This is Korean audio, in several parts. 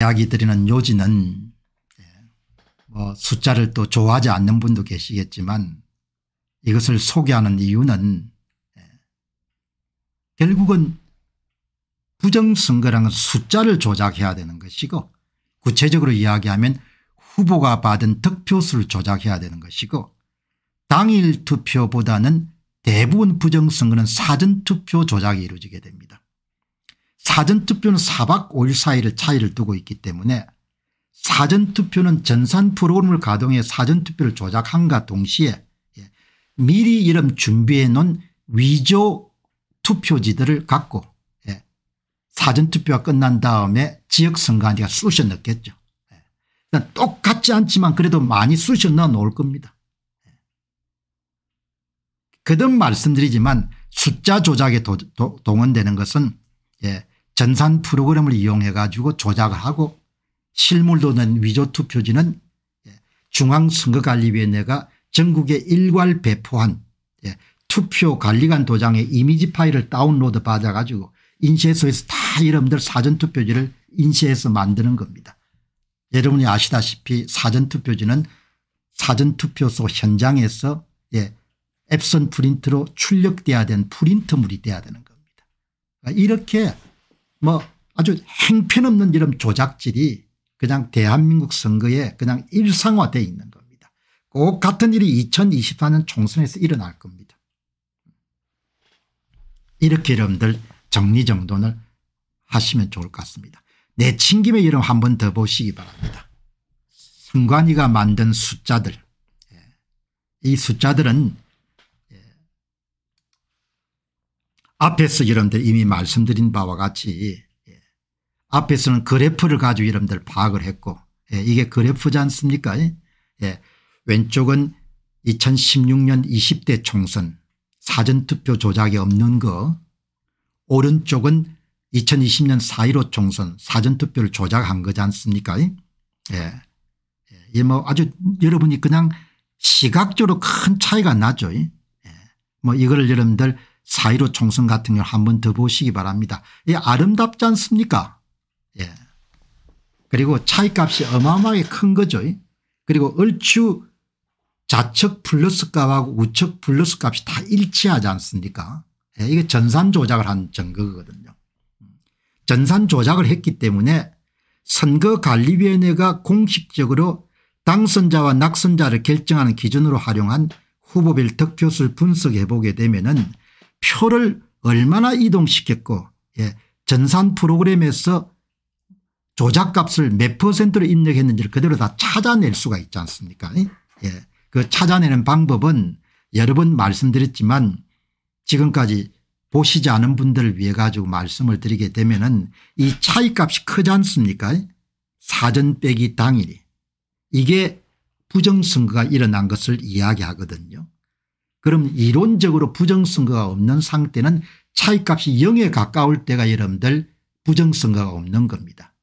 이야기 드리는 요지는 예, 뭐 숫자를 또 좋아하지 않는 분도 계시겠지만 이것을 소개하는 이유는 예, 결국은 부정선거라는 숫자를 조작해야 되는 것이고 구체적으로 이야기하면 후보가 받은 득표수를 조작해야 되는 것이고 당일 투표보다는 대부분 부정선거는 사전투표 조작이 이루어지게 됩니다. 사전투표는 4박 5일 사이를 차이를 두고 있기 때문에 사전투표는 전산 프로그램을 가동해 사전투표를 조작한과 동시에 예, 미리 이름 준비해 놓은 위조 투표지들을 갖고 예, 사전투표가 끝난 다음에 지역선관위가 쑤셔 넣겠죠. 예, 똑같지 않지만 그래도 많이 쑤셔 넣어 놓을 겁니다. 그듭 말씀드리지만 숫자 조작에 도, 도, 동원되는 것은 예, 전산 프로그램을 이용해 가지고 조작하고 실물도 는 위조 투표지는 예, 중앙선거관리위원회가 전국에 일괄 배포한 예, 투표관리관 도장의 이미지 파일을 다운로드 받아 가지고 인쇄소에서 다 여러분들 사전투표지를 인쇄해서 만드는 겁니다. 여러분이 아시다시피 사전투표지는 사전투표소 현장에서 예, 앱선 프린트로 출력돼야 된 프린트물이 돼야 되는 겁니다. 그러니까 이렇게 뭐 아주 행편없는 이런 조작질이 그냥 대한민국 선거에 그냥 일상화되어 있는 겁니다. 꼭 같은 일이 2024년 총선에서 일어날 겁니다. 이렇게 여러분들 정리정돈을 하시면 좋을 것 같습니다. 내친 김에 이름 한 번 더 보시기 바랍니다. 선관위가 만든 숫자들 예. 이 숫자들은 앞에서 여러분들 이미 말씀드린 바와 같이 예. 앞에서는 그래프를 가지고 여러분들 파악을 했고 예, 이게 그래프지 않습니까 예. 왼쪽은 2016년 20대 총선 사전투표 조작이 없는 거 오른쪽은 2020년 4.15 총선 사전투표를 조작한 거지 않습니까 예. 예. 뭐 아주 여러분이 그냥 시각적으로 큰 차이가 나죠. 예. 뭐이걸 여러분들 4.15 총선 같은 걸한번 더 보시기 바랍니다. 이 예, 아름답지 않습니까? 예. 그리고 차이값이 어마어마하게 큰 거죠. 그리고 얼추 좌측 플러스값하고 우측 플러스값이 다 일치하지 않습니까? 예. 이게 전산 조작을 한 증거거든요. 전산 조작을 했기 때문에 선거관리위원회가 공식적으로 당선자와 낙선자를 결정하는 기준으로 활용한 후보별 득표수를 분석해 보게 되면 은 표를 얼마나 이동시켰고 예, 전산 프로그램에서 조작값을 몇 퍼센트로 입력했는지를 그대로 다 찾아낼 수가 있지 않습니까 예, 그 찾아내는 방법은 여러 번 말씀드렸지만 지금까지 보시지 않은 분들을 위해 가지고 말씀을 드리게 되면 은이 차이값이 크지 않습니까 사전 빼기 당일이 이게 부정선거가 일어난 것을 이야기하거든요 그럼 이론적으로 부정선거가 없는 상태는 차이값이 0에 가까울 때가 여러분들 부정선거가 없는 겁니다.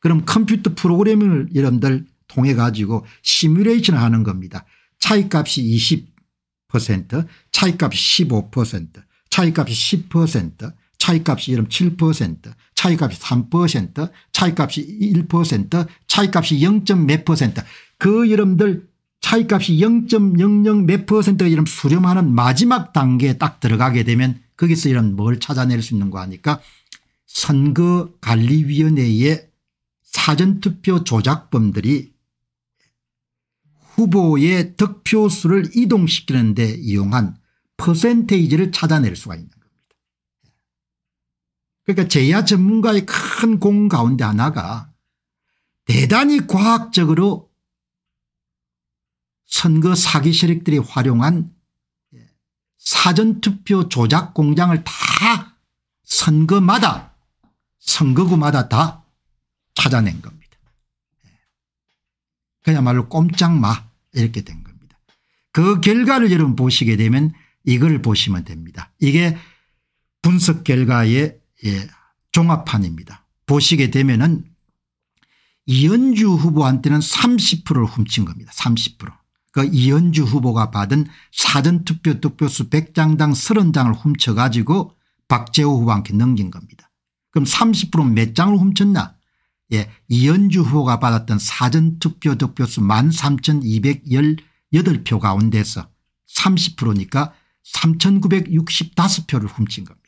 그럼 컴퓨터 프로그래을 여러분들 통해 가지고 시뮬레이션을 하는 겁니다. 차이값이 20% 차이값이 15% 차이값이 10% 차이값이 여러분 7% 차이값이 3% 차이값이 1% 차이값이 0. 몇그 여러분들 차이값이 0.00 몇 퍼센트가 이런 수렴하는 마지막 단계에 딱 들어가게 되면 거기서 이런 뭘 찾아낼 수 있는 거 아니까 선거관리위원회의 사전투표 조작범들이 후보의 득표수를 이동시키는 데 이용한 퍼센테이지를 찾아낼 수가 있는 겁니다. 그러니까 제야 전문가의 큰 공 가운데 하나가 대단히 과학적으로 선거 사기 세력들이 활용한 예, 사전투표 조작 공장을 다 선거마다 선거구마다 다 찾아낸 겁니다. 예. 그야말로 꼼짝마 이렇게 된 겁니다. 그 결과를 여러분 보시게 되면 이걸 보시면 됩니다. 이게 분석 결과의 예, 종합판입니다. 보시게 되면 은 이현주 후보한테는 30%를 훔친 겁니다. 30%. 그 이현주 후보가 받은 사전투표 득표수 100장당 30장을 훔쳐가지고 박재호 후보한테 넘긴 겁니다. 그럼 30%몇 장을 훔쳤나 예, 이현주 후보가 받았던 사전투표 득표수 13,218표 가운데서 30%니까 3,965표를 훔친 겁니다.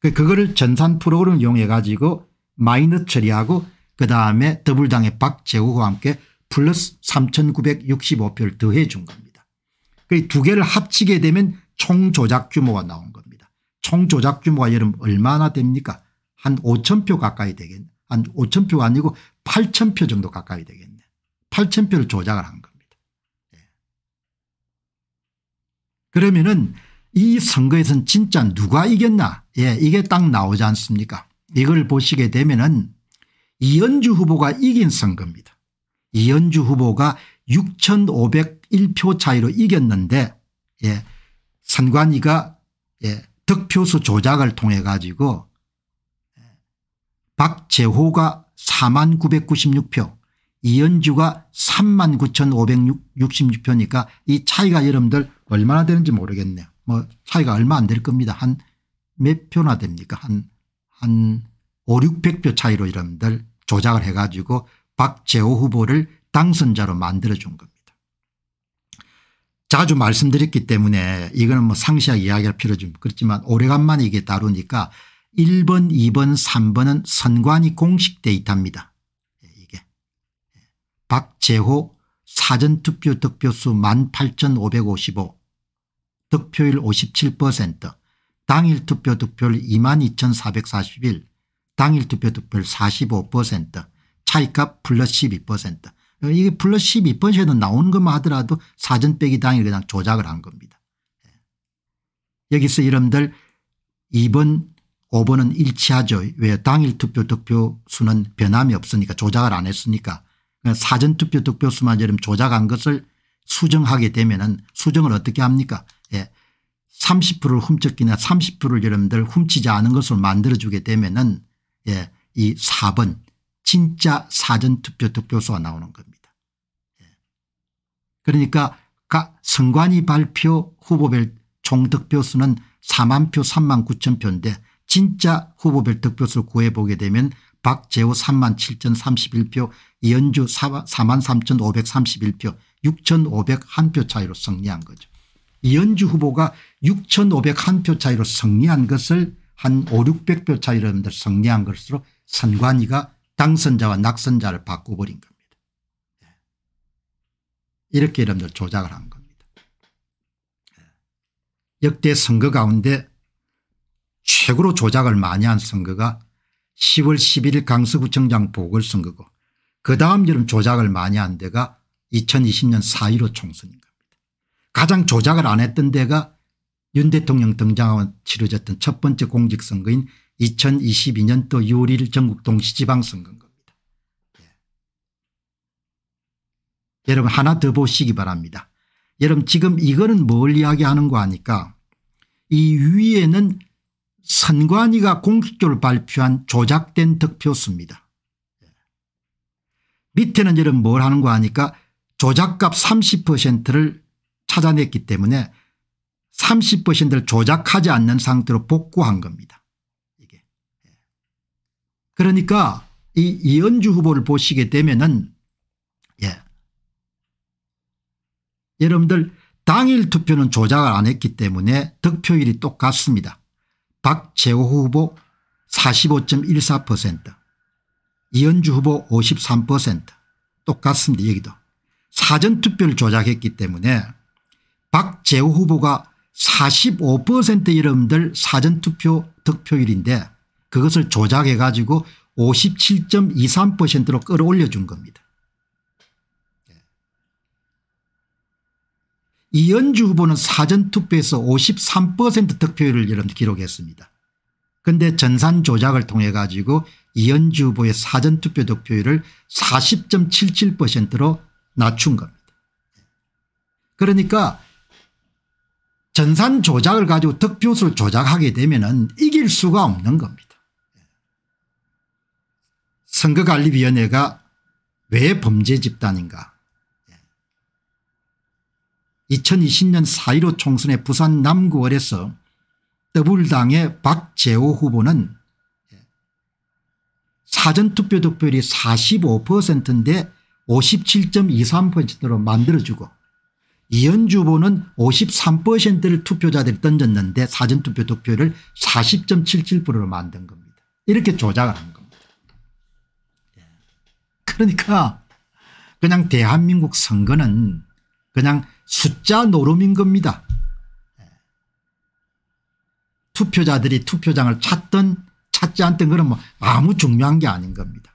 그, 그거를 전산 프로그램을 이용해 가지고 마이너 처리하고 그다음에 더불당의 박재호와 함께 플러스 3965표를 더해 준 겁니다. 그 두 개를 합치게 되면 총 조작 규모가 나온 겁니다. 총 조작 규모가 여러분 얼마나 됩니까 한 5천 표 가까이 되겠네 한 5천 표가 아니고 8천 표 정도 가까이 되겠네 8천 표를 조작을 한 겁니다. 예. 그러면은 이 선거에서는 진짜 누가 이겼나 예, 이게 딱 나오지 않습니까 이걸 보시게 되면은 이현주 후보가 이긴 선거입니다. 이현주 후보가 6,501표 차이로 이겼는데 예, 선관위가 예, 득표수 조작을 통해 가지고 예, 박재호가 4만 996표 이현주가 3만 9,566표니까 이 차이가 여러분들 얼마나 되는지 모르겠네요. 뭐 차이가 얼마 안 될 겁니다. 한 몇 표나 됩니까? 한, 한 5, 600표 차이로 여러분들 조작을 해가지고 박재호 후보를 당선자로 만들어준 겁니다. 자주 말씀드렸기 때문에 이거는 뭐 상시하게 이야기할 필요 좀 그렇지만 오래간만에 이게 다루니까 1번 2번 3번은 선관위 공식 데이터입니다. 이게 박재호 사전투표 득표수 18,555 득표율 57% 당일 투표 득표율 22,441 당일 투표 득표율 45% 차익값 플러스 12% 그러니까 이게 플러스 12%는 나오 것만 하더라도 사전 빼기 당일 그냥 조작을 한 겁니다. 예. 여기서 여러분들 2번 5번은 일치하죠. 왜 당일 투표 득표수는 변함이 없으니까 조작을 안 했으니까 그러니까 사전 투표 득표수만 여러분 조작한 것을 수정하게 되면 은 수정을 어떻게 합니까 예. 30%를 훔쳤기나 30%를 여러분들 훔치지 않은 것으 만들어주게 되면 은이 예. 4번 진짜 사전투표 득표수가 나오는 겁니다. 예. 그러니까 각 선관위 발표 후보별 총득표수는 4만 표 3만 9천 표인데 진짜 후보별 득표수를 구해보게 되면 박재호 3만 7천 31표 이현주 4만 3천 531표 6,501표 차이로 승리한 거죠. 이현주 후보가 6,501표 차이로 승리한 것을 한 5, 600표 차이로 승리한 것으로 선관위가 당선자와 낙선자를 바꿔버린 겁니다. 예. 이렇게 여러분들 조작을 한 겁니다. 예. 역대 선거 가운데 최고로 조작을 많이 한 선거가 10월 11일 강서구청장 보궐선거고 그 다음 여름 조작을 많이 한 데가 2020년 4.15 총선인 겁니다. 가장 조작을 안 했던 데가 윤 대통령 등장하고 치러졌던 첫 번째 공직선거인 2022년도 6월 1일 전국 동시지방선거인 겁니다. 예. 여러분 하나 더 보시기 바랍니다. 여러분 지금 이거는 뭘 이야기하는 거 아니까 이 위에는 선관위가 공식적으로 발표한 조작된 득표수입니다. 예. 밑에는 여러분 뭘 하는 거 아니까 조작값 30%를 찾아냈기 때문에 30%를 조작하지 않는 상태로 복구한 겁니다. 그러니까 이 이현주 후보를 보시게 되면은 예. 여러분들 당일 투표는 조작을 안 했기 때문에 득표율이 똑같습니다. 박재호 후보 45.14% 이현주 후보 53% 똑같습니다. 여기도 사전투표를 조작했기 때문에 박재호 후보가 45% 여러분들 사전투표 득표율인데 그것을 조작해 가지고 57.23%로 끌어올려 준 겁니다. 예. 이연주 후보는 사전투표에서 53% 득표율을 여러분 기록했습니다. 그런데 전산 조작을 통해 가지고 이연주 후보의 사전투표 득표율을 40.77%로 낮춘 겁니다. 그러니까 전산 조작을 가지고 득표수를 조작하게 되면 이길 수가 없는 겁니다. 선거관리위원회가 왜 범죄 집단인가 2020년 예. 4.15 총선의 부산 남구월에서 더불당의 박재호 후보는 예, 사전투표 득표율이 45%인데 57.23%로 만들어주고 이현주 후보는 53%를 투표자들이 던졌는데 사전투표 득표를 40.77%로 만든 겁니다. 이렇게 조작을 합니다. 그러니까 그냥 대한민국 선거는 그냥 숫자 노름인 겁니다. 투표자들이 투표장을 찾든 찾지 않던 그런 뭐 아무 중요한 게 아닌 겁니다.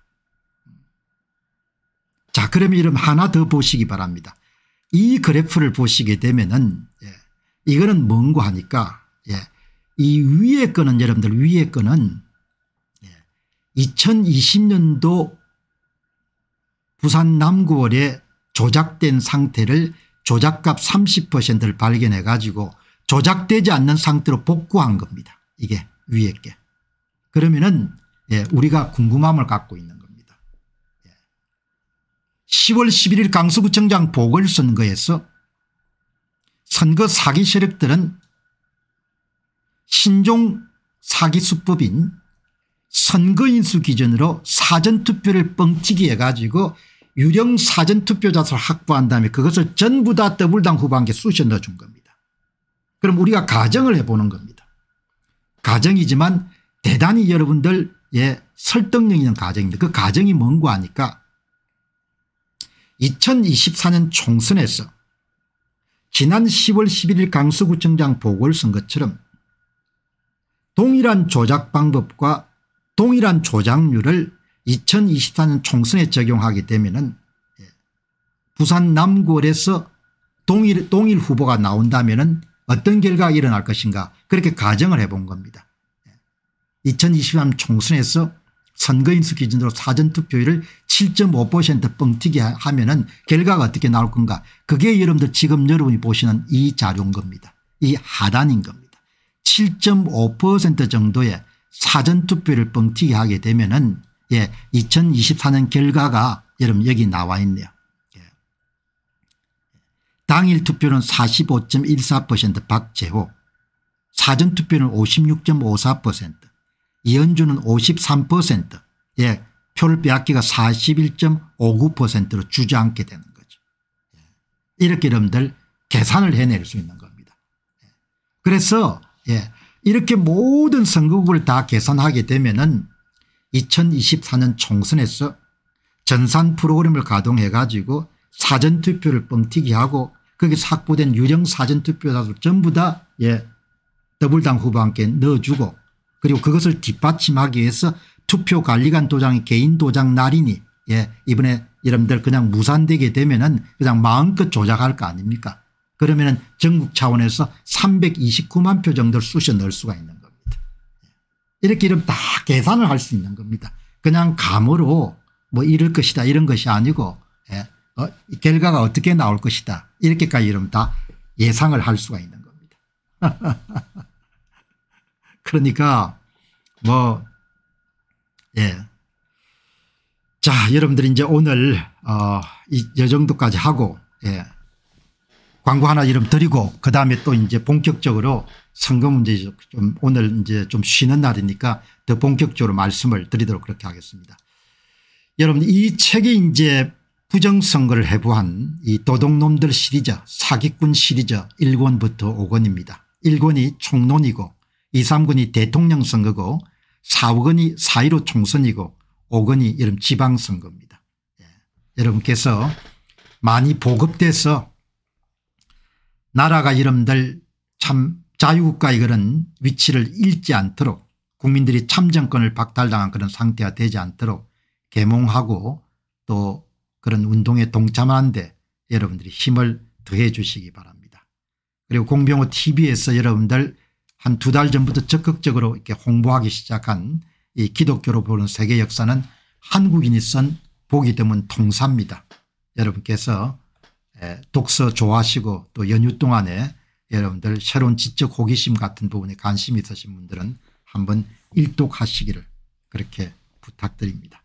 자 그러면 이름 하나 더 보시기 바랍니다. 이 그래프를 보시게 되면은 예, 이거는 뭔고 하니까 예, 이 위에 거는 여러분들 위에 거는 예, 2020년도 부산 남구월에 조작된 상태를 조작값 30%를 발견해 가지고 조작되지 않는 상태로 복구한 겁니다. 이게 위에 게. 그러면은 예, 우리가 궁금함을 갖고 있는 겁니다. 예. 10월 11일 강서구청장 보궐선거에서 선거 사기 세력들은 신종 사기 수법인 선거인수 기준으로 사전투표를 뻥튀기 해가지고 유령 사전투표자수를 확보한 다음에 그것을 전부 다더블당 후반기에 쑤셔 넣어준 겁니다. 그럼 우리가 가정을 해보는 겁니다. 가정이지만 대단히 여러분들 예 설득력 있는 가정입니다. 그 가정이 뭔고 하니까 2024년 총선에서 지난 10월 11일 강서구청장 보궐선거처럼 동일한 조작 방법과 동일한 조작률을 2024년 총선에 적용하기 되면에 예, 부산 남구에서 동일, 동일 후보가 나온다면 어떤 결과가 일어날 것인가 그렇게 가정을 해본 겁니다. 2023 예, 총선에서 선거인수 기준으로 사전투표율을 7.5% 뻥튀기 하면 은 결과가 어떻게 나올 건가 그게 여러분들 지금 여러분이 보시는 이 자료인 겁니다. 이 하단인 겁니다. 7.5% 정도의 사전투표를 뻥튀기 하게 되면 은 예, 2024년 결과가 여러분 여기 나와 있네요. 예. 당일 투표는 45.14% 박재호 사전투표는 56.54% 이현주는 53% 예, 표를 빼앗기가 41.59%로 주저앉게 되는 거죠. 예. 이렇게 여러분들 계산을 해낼 수 있는 겁니다. 예. 그래서 예, 이렇게 모든 선거구를 다 계산하게 되면 은 2024년 총선에서 전산 프로그램을 가동해 가지고 사전투표를 뻥튀기 하고 거기서 확보된 유령 사전투표자들 전부 다 예, 더블당 후보한테 넣어주고 그리고 그것을 뒷받침하기 위해서 투표관리관 도장이 개인 도장 날이니 예, 이번에 여러분들 그냥 무산되게 되면 은 그냥 마음껏 조작할 거 아닙니까 그러면 전국 차원에서 329만 표 정도를 쑤셔 넣을 수가 있는 겁니다. 이렇게 이름 다 계산을 할 수 있는 겁니다. 그냥 감으로 뭐 이럴 것이다 이런 것이 아니고 예. 어, 결과가 어떻게 나올 것이다 이렇게까지 이름 다 예상을 할 수가 있는 겁니다. 그러니까 뭐 예. 자 여러분들 이제 오늘 어, 이, 이 정도까지 하고 예. 광고 하나 이름 드리고 그다음에 또 이제 본격적으로 선거 문제 좀 오늘 이제 좀 쉬는 날이니까 더 본격적으로 말씀을 드리도록 그렇게 하겠습니다. 여러분 이 책이 이제 부정선거를 해부한 이 도둑놈들 시리즈 사기꾼 시리즈 1권부터 5권입니다. 1권이 총론이고 2, 3권이 대통령 선거고 4, 5권이 4.15 총선이고 5권이 이런 지방선거입니다. 예. 여러분께서 많이 보급돼서 나라가 이름들 참 자유국가의 그런 위치를 잃지 않도록 국민들이 참정권을 박탈당한 그런 상태가 되지 않도록 개몽하고 또 그런 운동에 동참하는데 여러분들이 힘을 더해 주시기 바랍니다. 그리고 공병호 tv에서 여러분들 한 두 달 전부터 적극적으로 이렇게 홍보하기 시작한 이 기독교로 보는 세계 역사는 한국인이 쓴 보기 드문 통사입니다. 여러분께서 예, 독서 좋아하시고 또 연휴 동안에 여러분들 새로운 지적 호기심 같은 부분에 관심 있으신 분들은 한번 일독하시기를 그렇게 부탁드립니다.